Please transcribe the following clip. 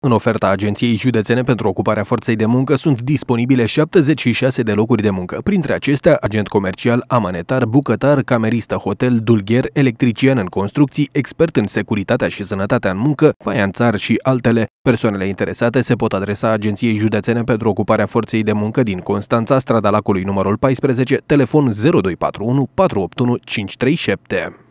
În oferta Agenției Județene pentru Ocuparea Forței de Muncă sunt disponibile 76 de locuri de muncă, printre acestea agent comercial, amanetar, bucătar, cameristă, hotel, dulgher, electrician în construcții, expert în securitatea și sănătatea în muncă, faianțar și altele. Persoanele interesate se pot adresa Agenției Județene pentru Ocuparea Forței de Muncă din Constanța, strada lacului numărul 14, telefon 0241 481 537.